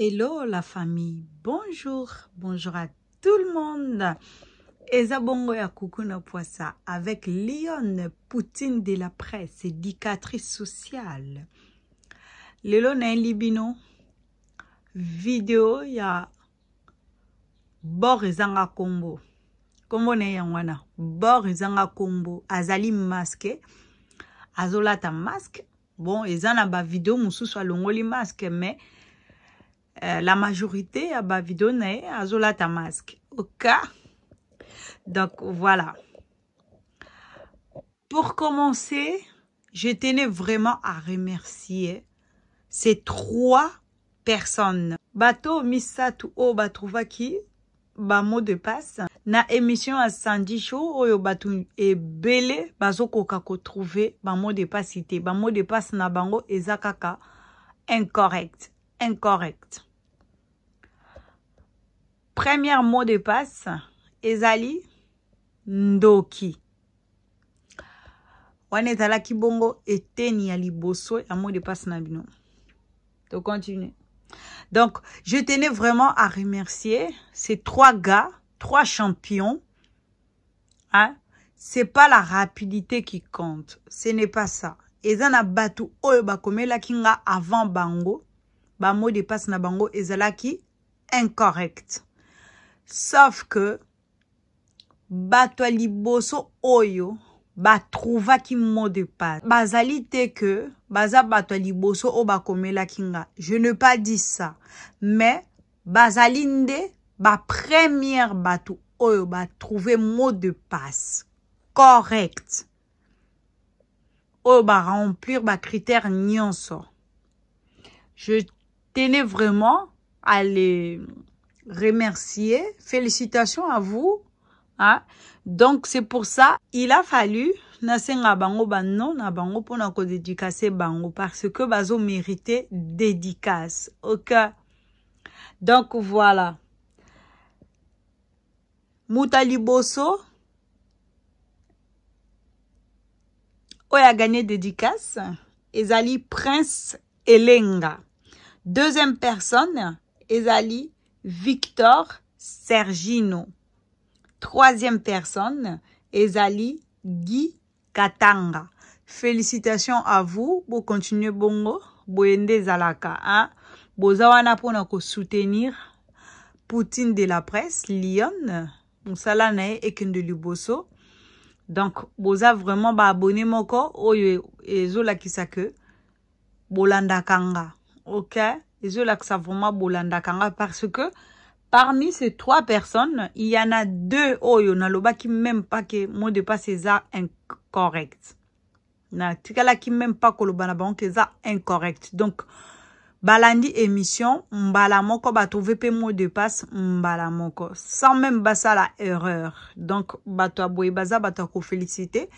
Hello la famille, bonjour, bonjour à tout le monde. Eza bongo ya kukuna poissa avec Lyon Poutine de la presse, éducatrice sociale. Lelo na libino video ya bor ezanga kombo. Kombo na yango wana bor ezanga kombo azali masque azolata masque bon eza na ba video mosusu alongoli masque mais Euh, la majorité à Bavidone, à Zola TamaSque. Ok Donc, voilà. Pour commencer, je tenais vraiment à remercier ces trois personnes. Bato Misatu O Bamo ba mot de passe. Na émission à Sandy Show, oyo batu ebele, bazo Kokako trouvé trouver, ba mot de passe cité. mot de passe na bango ezakaka incorrect. Incorrect. Premier mot de passe, ezali ndoki. wana ki bongo eteni Ali Bosso, a mot de passe n'abino. to continue donc je tenais vraiment à remercier ces trois gars trois champions Ce hein. c'est pas la rapidité qui compte ce n'est pas ça eza na bato oyo la kinga avant bango mot de passe na bango ki incorrect Sauf que, bato oyo mot de passe Bazalite baza bato liboso je ne pas dit ça mais bazalinde, ba première bato oyo trouvé mot de passe correct oyo bas critère nyonso je tenais vraiment à les remercier. Félicitations à vous. Hein. Donc, c'est pour ça, il a fallu, bango non na bango bango parce que bazo méritait dédicace. OK. Donc, voilà. Moutaliboso. Oya a gagné dédicace. Ezali Prince Elenga. Deuxième personne, Ezali Victor Sergino. Troisième personne, Ezali Guy Katanga. Félicitations à vous. Vous continuez bongo. Boyende Zalaka. Hein? Bozawana pour soutenir Poutine de la presse, Lyon. Moussala nae de luboso. Donc, boza vraiment ba abonné moko. Oyo e-, ezola ke. Bolanda kanga. Ok? ça vraiment bolandaka nga parce que parmi ces trois personnes il y en a deux oyo qui même pas que mot de passe ça incorrect qui même pas que na bon ke ça incorrect donc balandi émission mbala moko trouvé le mot de passe mbala moko sans même la erreur donc bato ya boye baza bato féliciter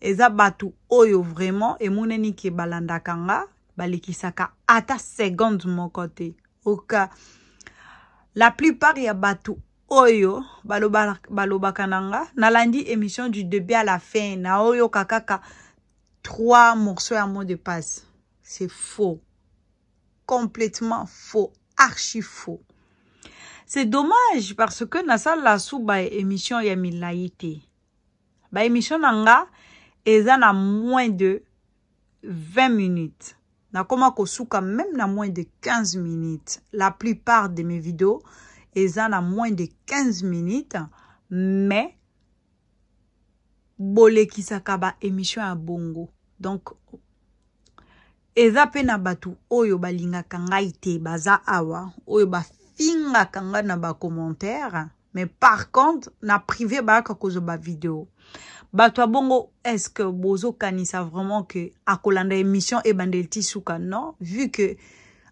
et eza bato oyo vraiment et moneni ke balandaka nga balikisaka à ta ata seconde côté oka la plupart ya battu oyo balobaka na nga nalandi émission du début à la fin oyo kakaka trois morceaux à mot de passe c'est faux complètement faux archi faux c'est dommage parce que émission y a ya la te baémission émission nanga eza na moins de 20 minutes nakoma kosuka même na moins de 15 minutes la plupart de mes vidéos en à moins de 15 minutes mais qui sakaba émission à bongo donc eza batu, na oyo balingaka ngai te baza awa oyo finga kanga na commentaire mais par contre na privé de ba vidéo bato bongo est-ce que Bozo kanisa vraiment que akolanda émission e ti suka non vu que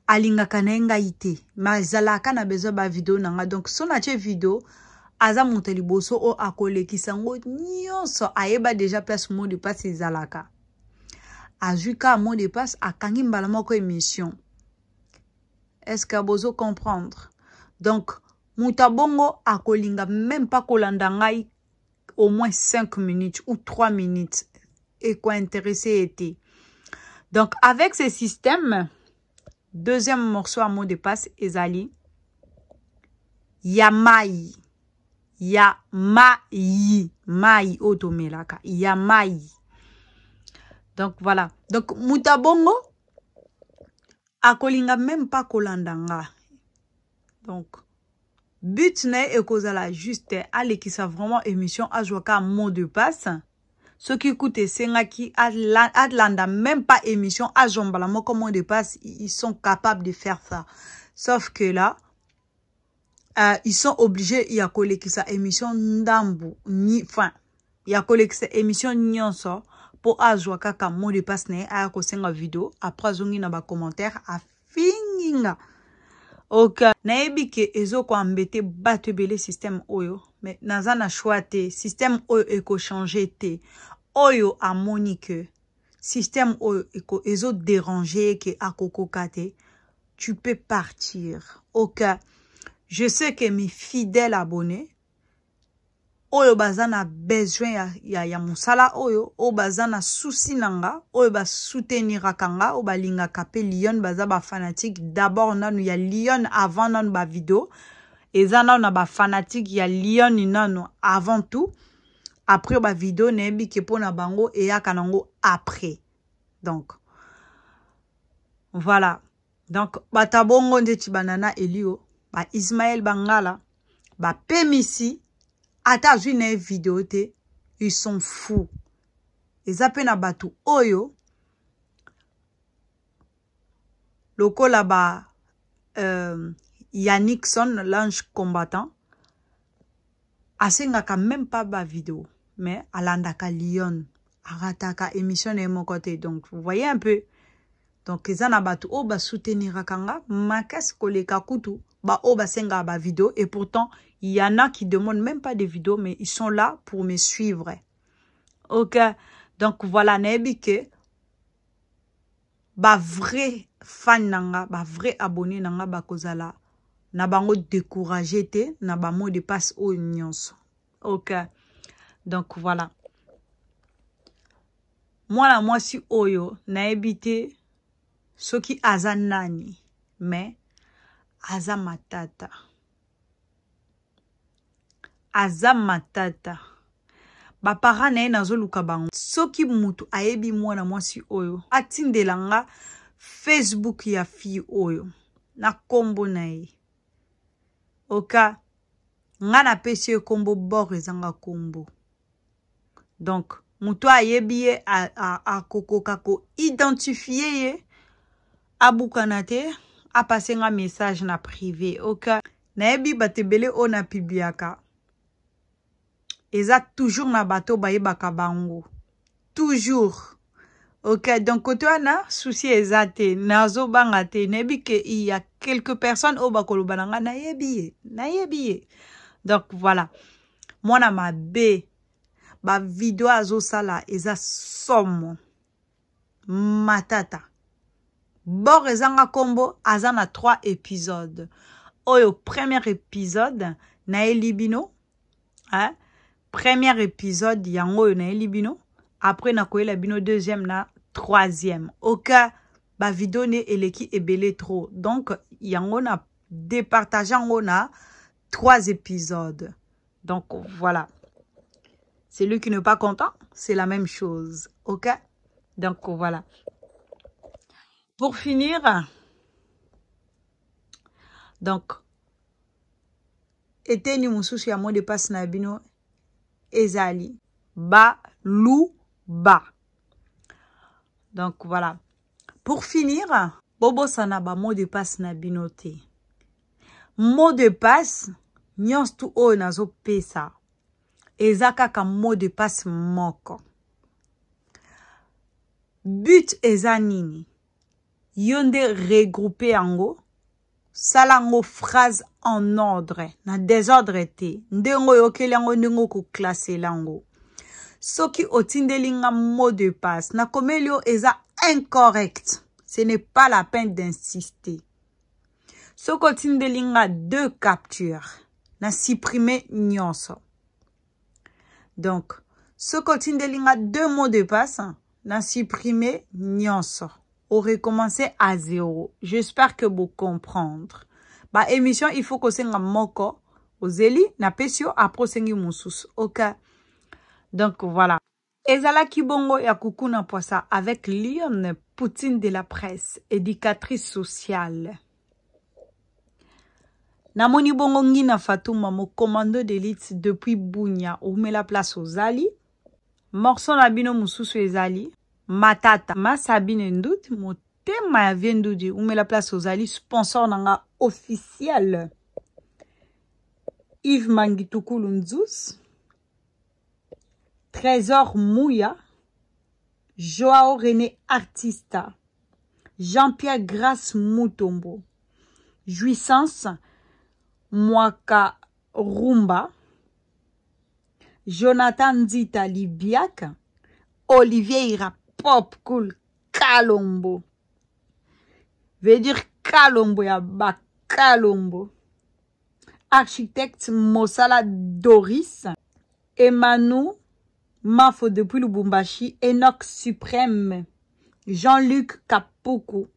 alinga kanenga ite, mais zalaka na bezo ba na nga donc son na video aza moto ou akole kisango akolekisa yango nyonso ayeba deja place mou de passe zalaka. zalaka. ka mot de passe akangi mbala émission est-ce que Bozo comprendre donc mutabongo akolinga même pas kolanda ngai au moins 5 minutes ou 3 minutes et quoi intéressé était. Donc, avec ce système, deuxième morceau à mot de passe, Ezali. Yamai. Yamai. Mai otomelaka. Yamai. Donc, voilà. Donc, mutabongo. Akolinga même pas kolandanga. Donc, but ne à la juste savent vraiment émission azwaka mot de passe qui c'est kutu à alanda même pas émission à moko mot de passe ils sont capables de faire ça sauf que là euh, ils sont obligés ya sa émission ndambu ni fin qui kolekisa émission nyonso pour azwa kaka mot de passe na ye aya kosenga video après zongi na bacommentaire afinginga oka nayebi ke ezokoambe te bato ebele systeme oyo me naza na shwi te systeme oyo ekochange te oyo amoni ke systeme oyo ezoderange ye ke akokoka te tu peux partir oka je sais que mes fidèles abonnés oyo bazana bazana besoin ya, ya, ya yo, oyo oyo bazana souci nanga oyo ba soutenir akanga nga ba linga lion lion baza fanatique d'abord nanu ya lion avant nanu ba vidéo ezana na fanatique ya lion nanu avant tout après vidéo vidéo ke kepo na bango ya nango après donc voilà donc ba tabongo nde ti banana elio ismaël bangala Pemisi ata une vidéo, vidéo, ils sont fous Ils appellent à bato oyo oh, là bas euh, son lange combattant quand même pas vidéo mais l'andaka lyon à émission de mon côté. donc vous voyez un peu donc eza na bato oyo basuteniraka nga makasi koleka kutu senga ba vidéo et pourtant il y en a qui demandent même pas de vidéos mais ils sont là pour me suivre ok donc voilà nebike, Ba vrai fan nanga vrai vrai abonné nanga nga bakozala na bango décourage te na bamot de passe oyo nyonso ok donc voilà Moi, moi si oyo n'a soki aza nani me aza matata aza matata bapara na ye nazoluka bango soki motu ayebi mwana mwasi oyo atindela nga facebook ya fille oyo na nkombo na ye oka nga napesi ye nkombo bor ezanga nkombo donk motu ayebi ye akokoka koidentifie ye abukanate un message na privé oka nayebi bato ebele ona pibiaka. eza toujours na bato baka bango toujours ok donc côté wana souci souci te nazobanga bangate N'ebi ke il y a quelques personnes bako bananga. na ngai Na ye donc voilà mwana mabe azo sala. eza somo matata bor ezanga azana trois a 3 épisodes. oyo premier épisode na bino hein? premier épisode yango na elibino. bino après la bino deuxième na troisième oka vidéo ne eleki ebele trop donc yango na départage yango na trois épisodes donc voilà c'est lui qui n'est pas content c'est la même chose ok donc voilà Pour finir, donc, eteni mosusu ya mot de passe na bino ezali baluba donc voilà pour finir bobosana bamot de passe na bino te mot de passe nyonso tu oyo nazopesa eza kaka mot de passe moko but eza nini yo nde regroupe yango sala yango phrase en ordre na désordre te ndenge oyokeli yango ndenge okoklasela yango soki otindeli nga mot de passe nakomeli yo eza incorrect ce n'est pas la peine d'insister soki otindeli nga deux capture na supprime nyonso donc soki otindeli nga deux mots de passe na supprime nyonso ou recommencer à zéro. J'espère que vous comprendre. Ba émission il faut kosenga moko ozeli na pesio aprosengi mususu. OK. Donc voilà. Ezala Kibongo ya Kukuna Poissa avec Lyon Poutine de la presse, éducatrice sociale. namoni bongo ngina fatuma mocommando d'élite depuis bunya omela place ozali morso na bino mosusu ezali matata masabine ndut motema ya vie ndudi umela place ozali sponsor na nga officiel yves mangitukulu nzus trésor mouya joao rené artista jean-pierre grace mutombo jouissance mwaka rumba jonathan nzita libiak olivier irap pop cool kalombo veut dire kalombo ya bakalombo architecte mosala doris emmanou mafo depuis lubumbashi enoch suprême jean-luc kapuku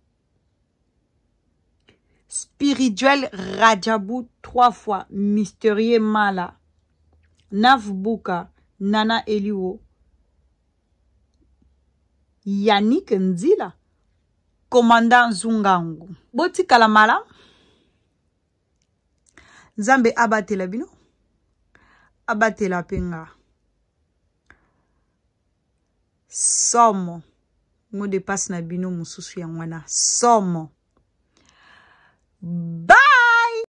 spirituel rajabu trois fois mystérieux mala navbuka nana eliwo yannick nzila komanda nzungangu botikala malamu nzambe abatela bino abatela mpe nga somo ngo depasse na bino mosusu yango wana somo ba